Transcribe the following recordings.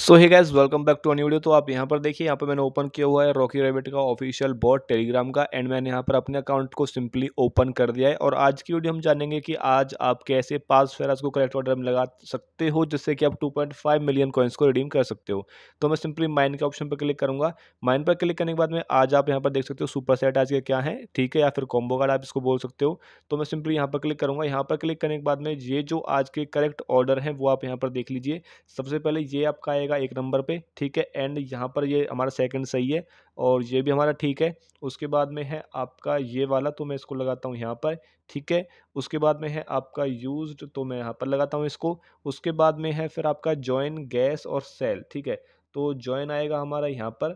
so hey guys welcome back to अन्य video तो आप यहाँ पर देखिए यहाँ पर मैंने ओपन किया हुआ है रॉकी रेबिट का ऑफिशियल बॉट टेलीग्राम का एंड मैंने यहाँ पर अपने अकाउंट को सिंपली ओपन कर दिया है और आज की वीडियो हम जानेंगे कि आज आप कैसे पास फेराज को करेक्ट ऑर्डर में लगा सकते हो जिससे कि आप 2.5 मिलियन कॉइन्स को रिडीम कर सकते हो तो मैं सिंपली माइन के ऑप्शन पर क्लिक करूँगा माइन पर क्लिक करने के बाद में आज आप यहाँ पर देख सकते हो सुपर सेट आज के क्या है ठीक है या फिर कॉम्बो कार्ड आप इसको बोल सकते हो तो मैं सिंपली यहाँ पर क्लिक करूँगा यहाँ पर क्लिक करने के बाद में ये जो आज के करेक्ट ऑर्डर है वो आप यहाँ पर देख लीजिए सबसे पहले ये आपका आएगा एक नंबर पे ठीक है एंड यहाँ पर ये हमारा सेकंड सही है और ये भी हमारा ठीक है उसके बाद में है आपका ये वाला तो मैं इसको लगाता हूँ यहाँ पर ठीक है उसके बाद में है आपका यूज्ड तो मैं यहाँ पर लगाता हूँ इसको उसके बाद में है फिर आपका जॉइन गैस और सेल ठीक है तो जॉइन आएगा हमारा यहाँ पर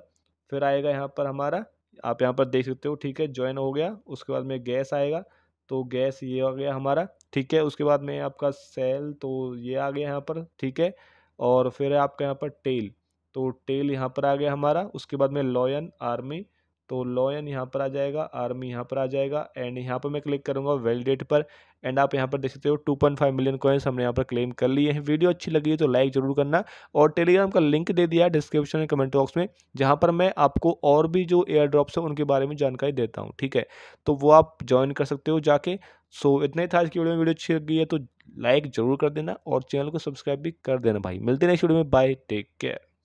फिर आएगा यहाँ पर हमारा आप यहाँ पर देख सकते हो ठीक है ज्वाइन हो गया उसके बाद में गैस आएगा तो गैस ये आ गया हमारा ठीक है उसके बाद में आपका सेल तो ये आ गया यहाँ पर ठीक है और फिर है आपका यहाँ पर टेल तो टेल यहाँ पर आ गया हमारा उसके बाद में लॉयन आर्मी तो लॉयन यहाँ पर आ जाएगा आर्मी यहाँ पर आ जाएगा एंड यहाँ पर मैं क्लिक करूँगा वेलडेट पर एंड आप यहाँ पर देख सकते हो 2.5 मिलियन कॉइन्स हमने यहाँ पर क्लेम कर लिए हैं वीडियो अच्छी लगी है तो लाइक जरूर करना और टेलीग्राम का लिंक दे दिया डिस्क्रिप्शन में कमेंट बॉक्स में जहाँ पर मैं आपको और भी जो एयर ड्रॉप्स हैं उनके बारे में जानकारी देता हूँ ठीक है तो वो आप ज्वाइन कर सकते हो जाके सो इतना ही था आज की वीडियो में वीडियो अच्छी लगी है तो लाइक ज़रूर कर देना और चैनल को सब्सक्राइब भी कर देना भाई मिलते नेक्स्ट वीडियो में बाय टेक केयर